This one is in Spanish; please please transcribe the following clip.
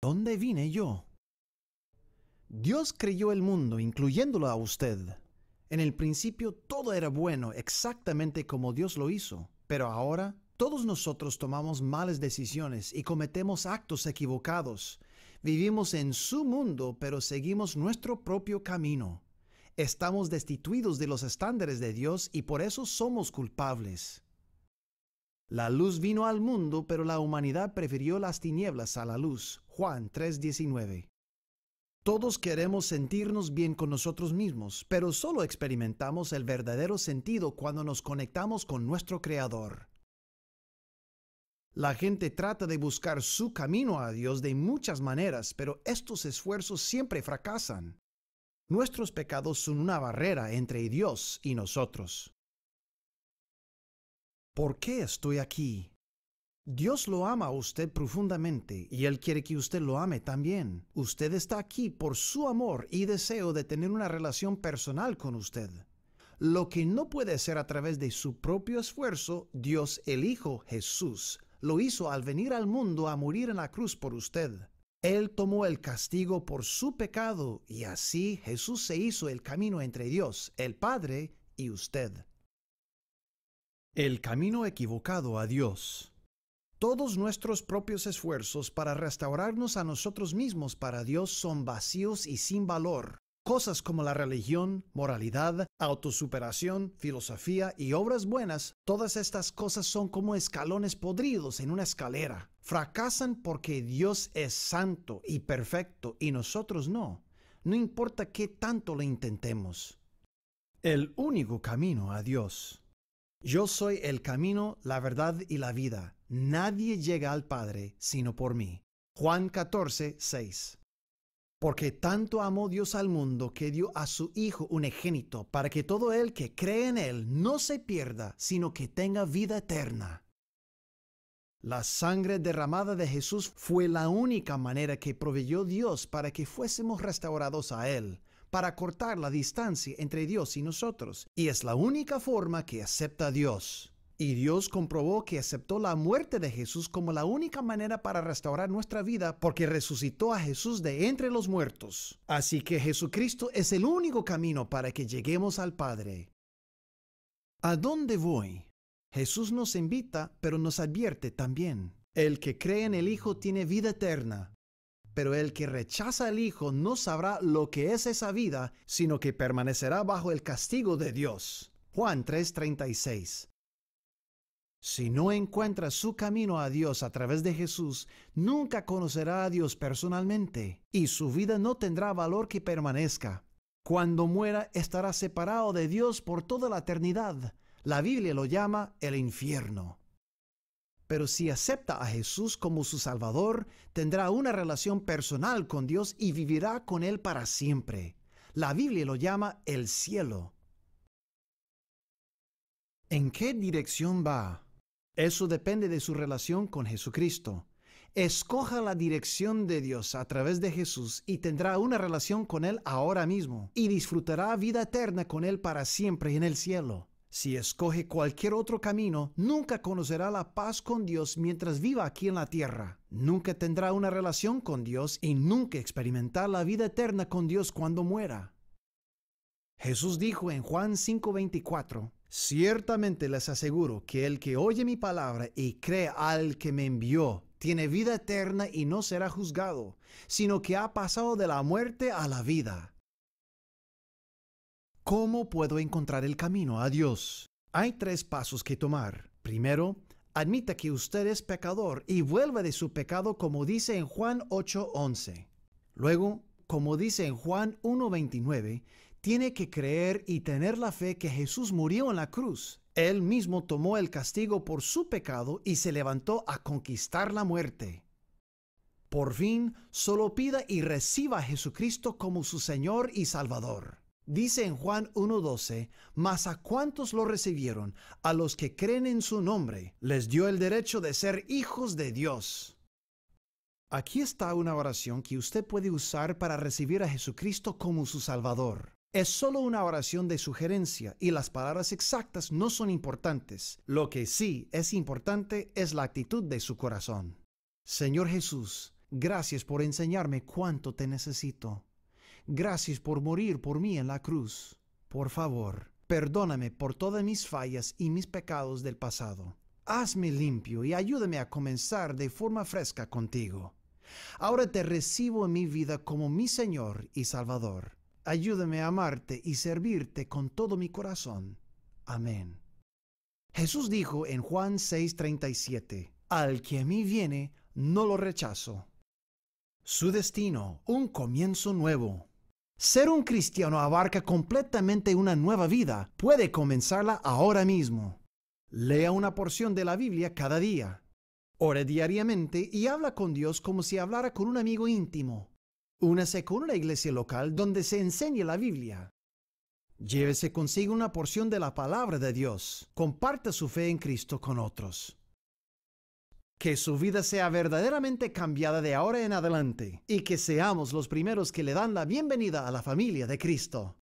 ¿Dónde vine yo? Dios creyó el mundo, incluyéndolo a usted. En el principio todo era bueno, exactamente como Dios lo hizo, pero ahora todos nosotros tomamos malas decisiones y cometemos actos equivocados. Vivimos en su mundo, pero seguimos nuestro propio camino. Estamos destituidos de los estándares de Dios y por eso somos culpables. La luz vino al mundo, pero la humanidad prefirió las tinieblas a la luz. Juan 3:19. Todos queremos sentirnos bien con nosotros mismos, pero solo experimentamos el verdadero sentido cuando nos conectamos con nuestro Creador. La gente trata de buscar su camino a Dios de muchas maneras, pero estos esfuerzos siempre fracasan. Nuestros pecados son una barrera entre Dios y nosotros. ¿Por qué estoy aquí? Dios lo ama a usted profundamente y Él quiere que usted lo ame también. Usted está aquí por su amor y deseo de tener una relación personal con usted. Lo que no puede ser a través de su propio esfuerzo, Dios el Hijo Jesús lo hizo al venir al mundo a morir en la cruz por usted. Él tomó el castigo por su pecado y así Jesús se hizo el camino entre Dios, el Padre y usted. El camino equivocado a Dios. Todos nuestros propios esfuerzos para restaurarnos a nosotros mismos para Dios son vacíos y sin valor. Cosas como la religión, moralidad, autosuperación, filosofía y obras buenas, todas estas cosas son como escalones podridos en una escalera. Fracasan porque Dios es santo y perfecto y nosotros no, no importa qué tanto lo intentemos. El único camino a Dios. Yo soy el camino, la verdad y la vida. Nadie llega al Padre sino por mí. Juan 14:6. Porque tanto amó Dios al mundo que dio a su Hijo un unigénito, para que todo el que cree en Él no se pierda, sino que tenga vida eterna. La sangre derramada de Jesús fue la única manera que proveyó Dios para que fuésemos restaurados a Él, para cortar la distancia entre Dios y nosotros, y es la única forma que acepta Dios. Y Dios comprobó que aceptó la muerte de Jesús como la única manera para restaurar nuestra vida porque resucitó a Jesús de entre los muertos. Así que Jesucristo es el único camino para que lleguemos al Padre. ¿A dónde voy? Jesús nos invita, pero nos advierte también. El que cree en el Hijo tiene vida eterna, pero el que rechaza al Hijo no sabrá lo que es esa vida, sino que permanecerá bajo el castigo de Dios. Juan 3:36 si no encuentra su camino a Dios a través de Jesús, nunca conocerá a Dios personalmente y su vida no tendrá valor que permanezca. Cuando muera estará separado de Dios por toda la eternidad. La Biblia lo llama el infierno. Pero si acepta a Jesús como su Salvador, tendrá una relación personal con Dios y vivirá con Él para siempre. La Biblia lo llama el cielo. ¿En qué dirección va? Eso depende de su relación con Jesucristo. Escoja la dirección de Dios a través de Jesús y tendrá una relación con Él ahora mismo y disfrutará vida eterna con Él para siempre en el cielo. Si escoge cualquier otro camino, nunca conocerá la paz con Dios mientras viva aquí en la tierra. Nunca tendrá una relación con Dios y nunca experimentará la vida eterna con Dios cuando muera. Jesús dijo en Juan 5:24, Ciertamente les aseguro que el que oye mi palabra y cree al que me envió, tiene vida eterna y no será juzgado, sino que ha pasado de la muerte a la vida. ¿Cómo puedo encontrar el camino a Dios? Hay tres pasos que tomar. Primero, admita que usted es pecador y vuelva de su pecado como dice en Juan 8:11. Luego, como dice en Juan 1:29, tiene que creer y tener la fe que Jesús murió en la cruz. Él mismo tomó el castigo por su pecado y se levantó a conquistar la muerte. Por fin, solo pida y reciba a Jesucristo como su Señor y Salvador. Dice en Juan 1.12, mas a cuantos lo recibieron, a los que creen en su nombre, les dio el derecho de ser hijos de Dios. Aquí está una oración que usted puede usar para recibir a Jesucristo como su Salvador. Es solo una oración de sugerencia y las palabras exactas no son importantes. Lo que sí es importante es la actitud de su corazón. Señor Jesús, gracias por enseñarme cuánto te necesito. Gracias por morir por mí en la cruz. Por favor, perdóname por todas mis fallas y mis pecados del pasado. Hazme limpio y ayúdame a comenzar de forma fresca contigo. Ahora te recibo en mi vida como mi Señor y Salvador. Ayúdame a amarte y servirte con todo mi corazón. Amén. Jesús dijo en Juan 6:37, Al que a mí viene, no lo rechazo. Su destino, un comienzo nuevo. Ser un cristiano abarca completamente una nueva vida. Puede comenzarla ahora mismo. Lea una porción de la Biblia cada día. Ore diariamente y habla con Dios como si hablara con un amigo íntimo. Únase con una iglesia local donde se enseñe la Biblia. Llévese consigo una porción de la palabra de Dios. Comparta su fe en Cristo con otros que su vida sea verdaderamente cambiada de ahora en adelante y que seamos los primeros que le dan la bienvenida a la familia de Cristo.